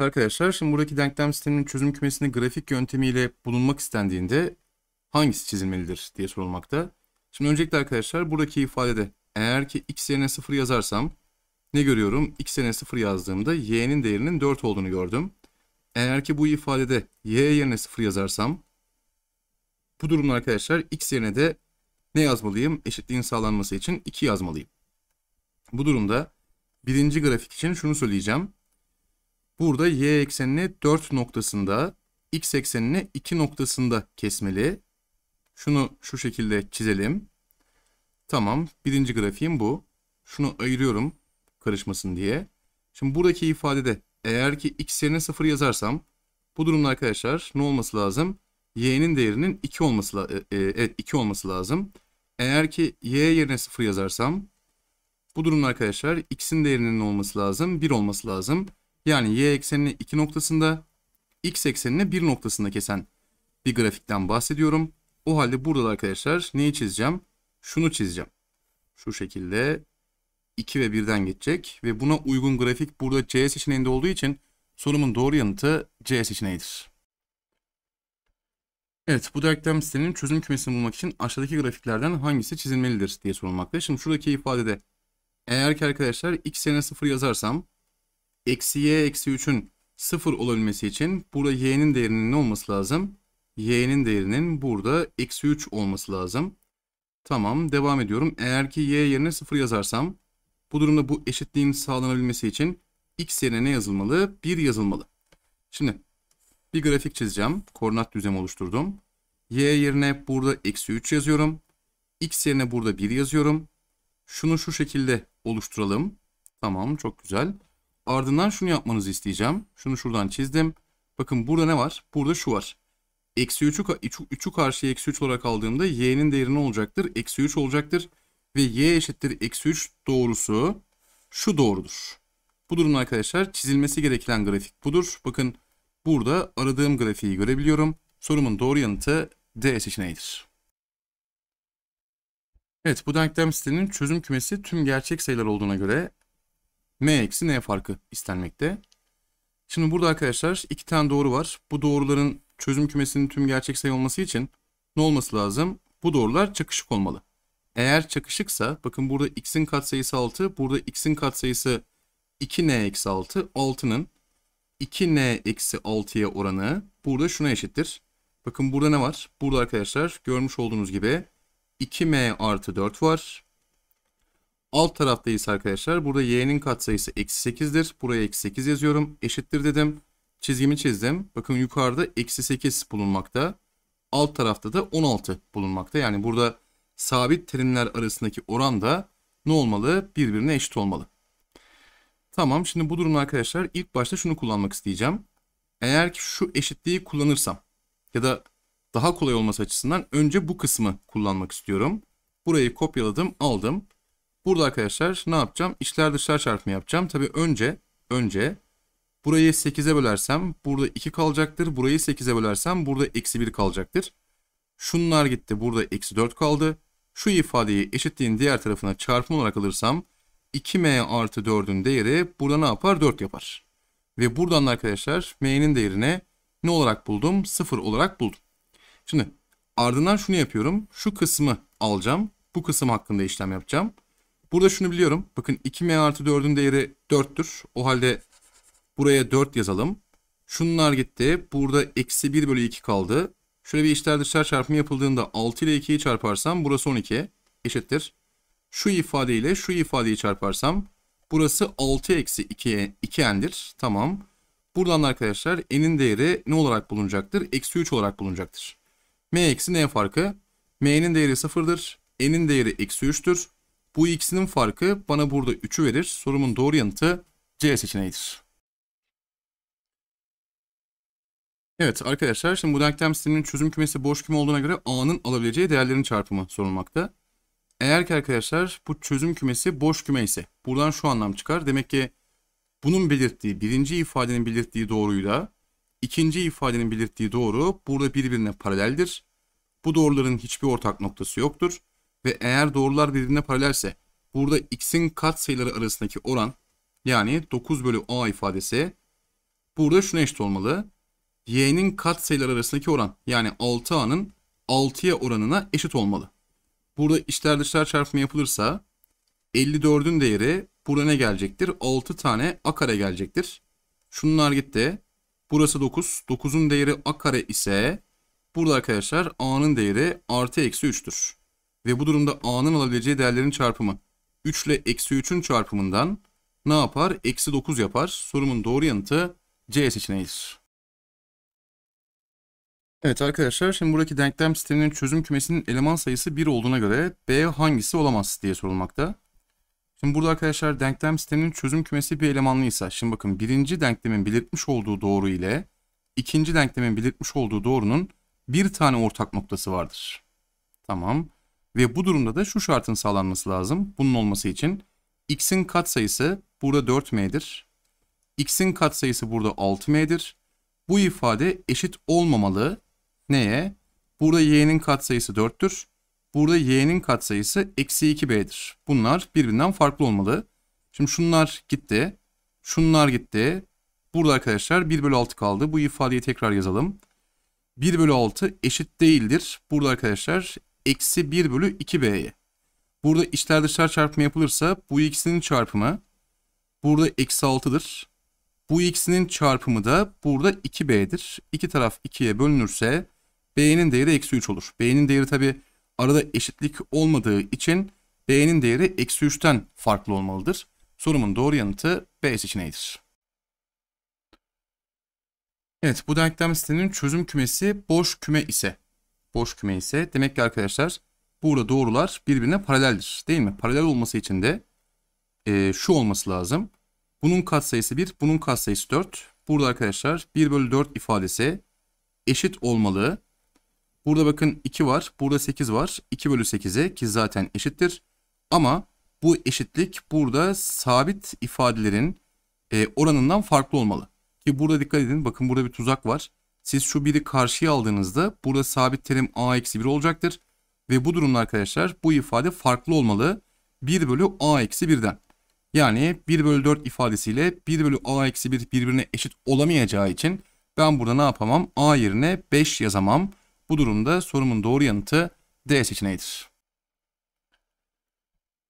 arkadaşlar şimdi buradaki denklem sisteminin çözüm kümesini grafik yöntemiyle bulunmak istendiğinde hangisi çizilmelidir diye sorulmakta. Şimdi öncelikle arkadaşlar buradaki ifadede eğer ki x yerine 0 yazarsam ne görüyorum? x yerine 0 yazdığımda y'nin değerinin 4 olduğunu gördüm. Eğer ki bu ifadede y yerine 0 yazarsam bu durumda arkadaşlar x yerine de ne yazmalıyım? Eşitliğin sağlanması için 2 yazmalıyım. Bu durumda birinci grafik için şunu söyleyeceğim. Burada y eksenini 4 noktasında, x eksenini 2 noktasında kesmeli. Şunu şu şekilde çizelim. Tamam, birinci grafiğim bu. Şunu ayırıyorum karışmasın diye. Şimdi buradaki ifadede eğer ki x yerine 0 yazarsam bu durumda arkadaşlar ne olması lazım? y'nin değerinin 2 olması, e, evet, 2 olması lazım. Eğer ki y yerine 0 yazarsam bu durumda arkadaşlar x'in değerinin ne olması lazım? 1 olması lazım. Yani y eksenini 2 noktasında, x eksenini 1 noktasında kesen bir grafikten bahsediyorum. O halde burada da arkadaşlar neyi çizeceğim? Şunu çizeceğim. Şu şekilde 2 ve 1'den geçecek ve buna uygun grafik burada C seçeneğinde olduğu için sorumun doğru yanıtı C seçeneğidir. Evet bu denklem sitenin çözüm kümesini bulmak için aşağıdaki grafiklerden hangisi çizilmelidir diye sorulmakta. Şimdi şuradaki ifadede eğer ki arkadaşlar x yerine 0 yazarsam eksi y eksi 3'ün 0 olabilmesi için burada y'nin değerinin ne olması lazım? y'nin değerinin burada eksi 3 olması lazım. Tamam devam ediyorum. Eğer ki y yerine 0 yazarsam bu durumda bu eşitliğin sağlanabilmesi için x yerine ne yazılmalı? 1 yazılmalı. Şimdi bir grafik çizeceğim. Koordinat düzlemi oluşturdum. y yerine burada eksi 3 yazıyorum. x yerine burada 1 yazıyorum. Şunu şu şekilde oluşturalım. Tamam çok güzel. Ardından şunu yapmanızı isteyeceğim. Şunu şuradan çizdim. Bakın burada ne var? Burada şu var. Eksi 3'ü 3'ü karşıya eksi 3 olarak aldığımda y'nin değeri ne olacaktır? Eksi 3 olacaktır. Ve y eşittir eksi 3 doğrusu şu doğrudur. Bu durum arkadaşlar çizilmesi gereken grafik budur. Bakın burada aradığım grafiği görebiliyorum. Sorumun doğru yanıtı D seçeneğidir. Evet bu denklem sitenin çözüm kümesi tüm gerçek sayılar olduğuna göre m eksi n farkı istenmekte. Şimdi burada arkadaşlar iki tane doğru var. Bu doğruların çözüm kümesinin tüm gerçek sayı olması için ne olması lazım? Bu doğrular çakışık olmalı. Eğer çakışıksa bakın burada x'in katsayısı 6, burada x'in katsayısı 2n eksi 6, 6'nın 2n eksi 6'ya oranı burada şuna eşittir. Bakın burada ne var? Burada arkadaşlar görmüş olduğunuz gibi 2m artı 4 var. Alt taraftayız arkadaşlar. Burada y'nin katsayısı eksi 8'dir. Buraya eksi 8 yazıyorum. Eşittir dedim. Çizgimi çizdim. Bakın yukarıda eksi 8 bulunmakta. Alt tarafta da 16 bulunmakta. Yani burada sabit terimler arasındaki oran da ne olmalı? Birbirine eşit olmalı. Tamam şimdi bu durumda arkadaşlar ilk başta şunu kullanmak isteyeceğim. Eğer ki şu eşitliği kullanırsam ya da daha kolay olması açısından önce bu kısmı kullanmak istiyorum. Burayı kopyaladım aldım. Burada arkadaşlar ne yapacağım? İçler dışlar çarpımı yapacağım. Tabi önce önce burayı 8'e bölersem burada 2 kalacaktır. Burayı 8'e bölersem burada eksi 1 kalacaktır. Şunlar gitti. Burada eksi 4 kaldı. Şu ifadeyi eşitliğin diğer tarafına çarpım olarak alırsam 2m artı 4'ün değeri burada ne yapar? 4 yapar. Ve buradan arkadaşlar m'nin değerini ne olarak buldum? 0 olarak buldum. Şimdi ardından şunu yapıyorum. Şu kısmı alacağım. Bu kısım hakkında işlem yapacağım. Burada şunu biliyorum. Bakın 2m artı 4'ün değeri 4'tür. O halde buraya 4 yazalım. Şunlar gitti. Burada eksi 1 bölü 2 kaldı. Şöyle bir içler dışlar çarpımı yapıldığında 6 ile 2'yi çarparsam burası 12 eşittir. Şu ifadeyle şu ifadeyi çarparsam burası 6 eksi 2, 2n'dir. Tamam. Buradan arkadaşlar n'in değeri ne olarak bulunacaktır? Eksi 3 olarak bulunacaktır. m eksi n farkı. m'nin değeri 0'dır. n'in değeri eksi 3'tür. Bu ikisinin farkı bana burada 3'ü verir. Sorumun doğru yanıtı C seçeneğidir. Evet arkadaşlar şimdi bu denklem sisteminin çözüm kümesi boş küme olduğuna göre A'nın alabileceği değerlerin çarpımı sorulmakta. Eğer ki arkadaşlar bu çözüm kümesi boş küme ise buradan şu anlam çıkar. Demek ki bunun belirttiği birinci ifadenin belirttiği doğruyla ikinci ifadenin belirttiği doğru burada birbirine paraleldir. Bu doğruların hiçbir ortak noktası yoktur ve eğer doğrular birbirine paralelse burada x'in katsayıları arasındaki oran yani 9 bölü a ifadesi burada şuna eşit olmalı. y'nin katsayıları arasındaki oran yani 6a'nın 6'ya oranına eşit olmalı. Burada içler dışlar çarpımı yapılırsa 54'ün değeri burada ne gelecektir? 6 tane a kare gelecektir. Şunlar gitti. Burası 9. 9'un değeri a kare ise burada arkadaşlar a'nın değeri artı eksi 3'tür ve bu durumda a'nın alabileceği değerlerin çarpımı 3 ile eksi 3'ün çarpımından ne yapar? Eksi 9 yapar. Sorumun doğru yanıtı C seçeneğidir. Evet arkadaşlar şimdi buradaki denklem sisteminin çözüm kümesinin eleman sayısı 1 olduğuna göre B hangisi olamaz diye sorulmakta. Şimdi burada arkadaşlar denklem sisteminin çözüm kümesi bir elemanlıysa şimdi bakın birinci denklemin belirtmiş olduğu doğru ile ikinci denklemin belirtmiş olduğu doğrunun bir tane ortak noktası vardır. Tamam. Ve bu durumda da şu şartın sağlanması lazım. Bunun olması için x'in katsayısı burada 4m'dir. x'in katsayısı burada 6m'dir. Bu ifade eşit olmamalı. Neye? Burada y'nin katsayısı 4'tür. Burada y'nin katsayısı eksi 2b'dir. Bunlar birbirinden farklı olmalı. Şimdi şunlar gitti. Şunlar gitti. Burada arkadaşlar 1 bölü 6 kaldı. Bu ifadeyi tekrar yazalım. 1 bölü 6 eşit değildir. Burada arkadaşlar eksi 1 bölü 2b'ye. Burada içler dışlar çarpımı yapılırsa bu ikisinin çarpımı burada eksi 6'dır. Bu ikisinin çarpımı da burada 2b'dir. İki taraf 2'ye bölünürse b'nin değeri eksi 3 olur. b'nin değeri tabi arada eşitlik olmadığı için b'nin değeri eksi 3'ten farklı olmalıdır. Sorumun doğru yanıtı B seçeneğidir. Evet bu denklem denklemsitenin çözüm kümesi boş küme ise boş küme ise demek ki arkadaşlar burada doğrular birbirine paraleldir değil mi? Paralel olması için de e, şu olması lazım. Bunun katsayısı 1, bunun katsayısı 4. Burada arkadaşlar 1 bölü 4 ifadesi eşit olmalı. Burada bakın 2 var, burada 8 var. 2 bölü 8'e ki zaten eşittir. Ama bu eşitlik burada sabit ifadelerin e, oranından farklı olmalı. Ki burada dikkat edin bakın burada bir tuzak var. Siz şu 1'i karşıya aldığınızda burada sabit terim a eksi 1 olacaktır. Ve bu durumda arkadaşlar bu ifade farklı olmalı. 1 bölü a eksi 1'den. Yani 1 bölü 4 ifadesiyle 1 bölü a eksi 1 birbirine eşit olamayacağı için ben burada ne yapamam? a yerine 5 yazamam. Bu durumda sorumun doğru yanıtı D seçeneğidir.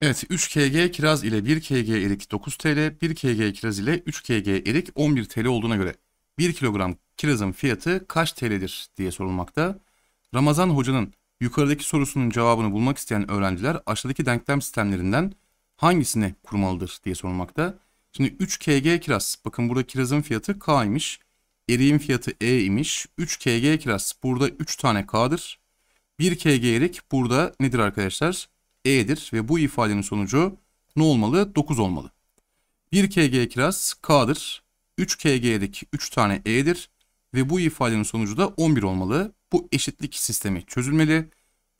Evet 3 kg kiraz ile 1 kg erik 9 TL, 1 kg kiraz ile 3 kg erik 11 TL olduğuna göre 1 kilogram kirazın fiyatı kaç TL'dir diye sorulmakta. Ramazan Hoca'nın yukarıdaki sorusunun cevabını bulmak isteyen öğrenciler aşağıdaki denklem sistemlerinden hangisini kurmalıdır diye sorulmakta. Şimdi 3 kg kiraz. Bakın burada kirazın fiyatı K'ymış. Eriğin fiyatı E imiş. 3 kg kiraz. Burada 3 tane K'dır. 1 kg erik burada nedir arkadaşlar? E'dir ve bu ifadenin sonucu ne olmalı? 9 olmalı. 1 kg kiraz K'dır. 3 kg erik 3 tane E'dir ve bu ifadenin sonucu da 11 olmalı. Bu eşitlik sistemi çözülmeli.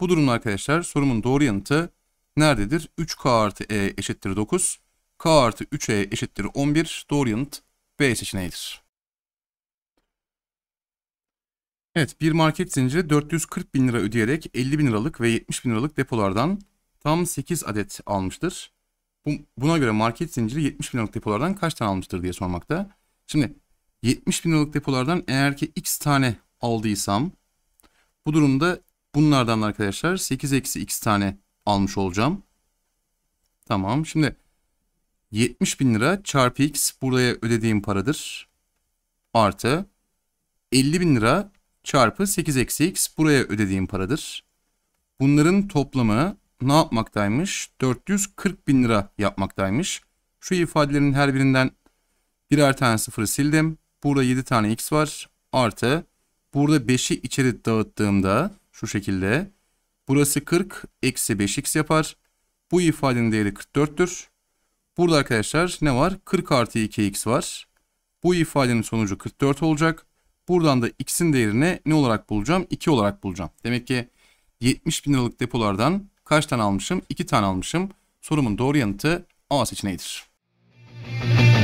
Bu durumda arkadaşlar sorumun doğru yanıtı nerededir? 3k artı e eşittir 9. k artı 3e eşittir 11. Doğru yanıt B seçeneğidir. Evet bir market zinciri 440 bin lira ödeyerek 50 bin liralık ve 70 bin liralık depolardan tam 8 adet almıştır. Buna göre market zinciri 70 bin liralık depolardan kaç tane almıştır diye sormakta. Şimdi 70 bin liralık depolardan eğer ki x tane aldıysam bu durumda bunlardan arkadaşlar 8 eksi x tane almış olacağım. Tamam şimdi 70 bin lira çarpı x buraya ödediğim paradır. Artı 50 bin lira çarpı 8 eksi x buraya ödediğim paradır. Bunların toplamı ne yapmaktaymış? 440 bin lira yapmaktaymış. Şu ifadelerin her birinden birer tane sıfırı sildim. Burada 7 tane x var. Artı burada 5'i içeri dağıttığımda şu şekilde. Burası 40 eksi 5x yapar. Bu ifadenin değeri 44'tür. Burada arkadaşlar ne var? 40 artı 2x var. Bu ifadenin sonucu 44 olacak. Buradan da x'in değerini ne olarak bulacağım? 2 olarak bulacağım. Demek ki 70 bin liralık depolardan kaç tane almışım? 2 tane almışım. Sorumun doğru yanıtı A seçeneğidir. Müzik